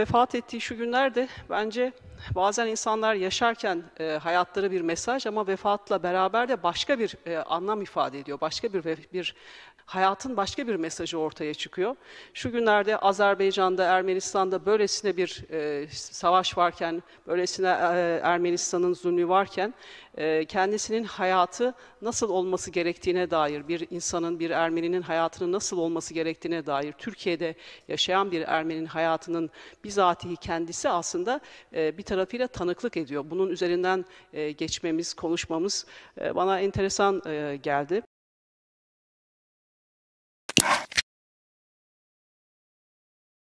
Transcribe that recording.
Vefat ettiği şu günlerde bence bazen insanlar yaşarken e, hayatları bir mesaj ama vefatla beraber de başka bir e, anlam ifade ediyor. Başka bir bir hayatın başka bir mesajı ortaya çıkıyor. Şu günlerde Azerbaycan'da, Ermenistan'da böylesine bir e, savaş varken, böylesine e, Ermenistan'ın zulmü varken e, kendisinin hayatı nasıl olması gerektiğine dair, bir insanın, bir Ermeninin hayatının nasıl olması gerektiğine dair, Türkiye'de yaşayan bir Ermeninin hayatının bizatihi kendisi aslında e, bir tarafıyla tanıklık ediyor. Bunun üzerinden e, geçmemiz, konuşmamız e, bana enteresan e, geldi.